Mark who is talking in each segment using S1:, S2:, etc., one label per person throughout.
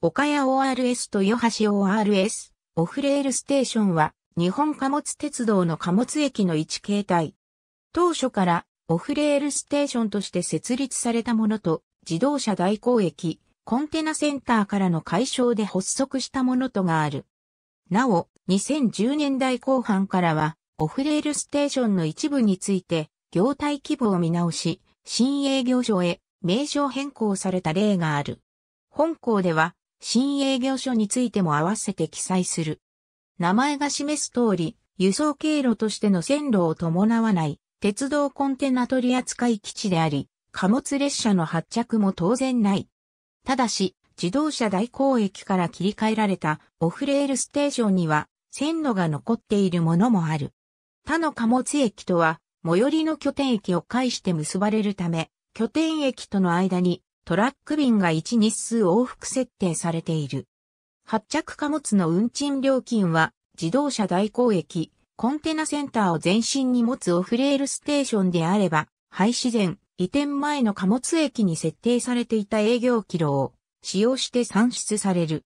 S1: 岡谷 ORS とハ橋 ORS、オフレールステーションは、日本貨物鉄道の貨物駅の一形態。当初から、オフレールステーションとして設立されたものと、自動車代行駅、コンテナセンターからの解消で発足したものとがある。なお、2010年代後半からは、オフレールステーションの一部について、業態規模を見直し、新営業所へ名称変更された例がある。本校では、新営業所についても合わせて記載する。名前が示す通り、輸送経路としての線路を伴わない鉄道コンテナ取扱基地であり、貨物列車の発着も当然ない。ただし、自動車代行駅から切り替えられたオフレールステーションには線路が残っているものもある。他の貨物駅とは、最寄りの拠点駅を介して結ばれるため、拠点駅との間にトラック便が1日数往復設定されている。発着貨物の運賃料金は自動車代行駅、コンテナセンターを全身に持つオフレールステーションであれば、廃止前、移転前の貨物駅に設定されていた営業キロを使用して算出される。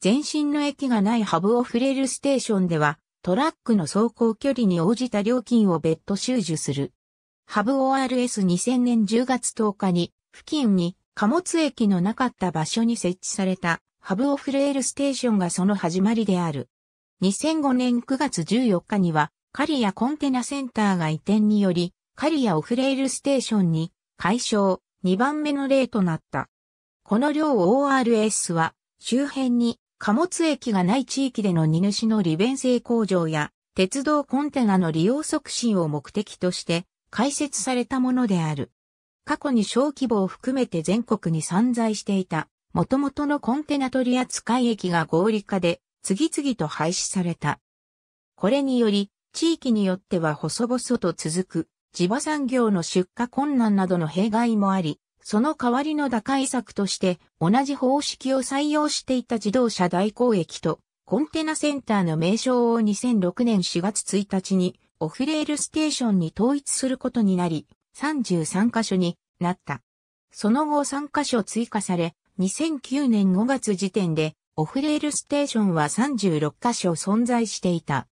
S1: 全身の駅がないハブオフレールステーションでは、トラックの走行距離に応じた料金を別途収受する。ハブ ORS2000 年10月10日に、付近に貨物駅のなかった場所に設置されたハブオフレールステーションがその始まりである。2005年9月14日には、カリアコンテナセンターが移転により、カリアオフレールステーションに、解消2番目の例となった。この両 ORS は、周辺に貨物駅がない地域での荷主の利便性向上や、鉄道コンテナの利用促進を目的として、開設されたものである。過去に小規模を含めて全国に散在していた、元々のコンテナ取り扱い駅が合理化で、次々と廃止された。これにより、地域によっては細々と続く、地場産業の出荷困難などの弊害もあり、その代わりの打開策として同じ方式を採用していた自動車代行駅とコンテナセンターの名称を2006年4月1日にオフレールステーションに統一することになり、33カ所になった。その後3カ所追加され、2009年5月時点で、オフレールステーションは36カ所存在していた。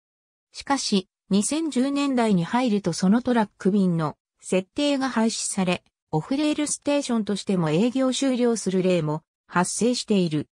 S1: しかし、2010年代に入るとそのトラック便の設定が廃止され、オフレールステーションとしても営業終了する例も発生している。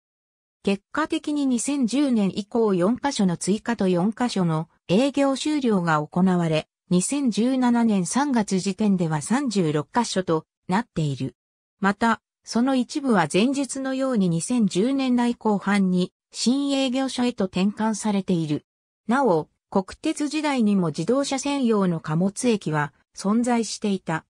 S1: 結果的に2010年以降4カ所の追加と4カ所の営業終了が行われ、2017年3月時点では36カ所となっている。また、その一部は前述のように2010年代後半に新営業所へと転換されている。なお、国鉄時代にも自動車専用の貨物駅は存在していた。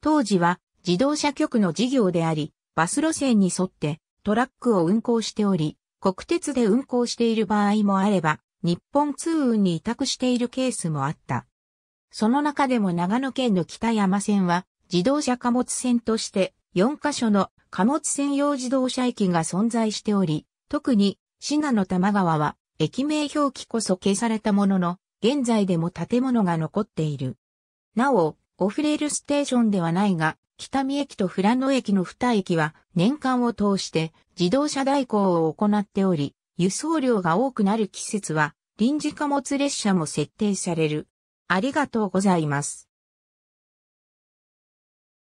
S1: 当時は自動車局の事業であり、バス路線に沿ってトラックを運行しており、国鉄で運行している場合もあれば、日本通運に委託しているケースもあった。その中でも長野県の北山線は自動車貨物線として4カ所の貨物専用自動車駅が存在しており、特に信濃玉川は駅名表記こそ消されたものの、現在でも建物が残っている。なお、オフレールステーションではないが、北見駅と富良野駅の二駅は年間を通して自動車代行を行っており、輸送量が多くなる季節は臨時貨物列車も設定される。ありがとうございます。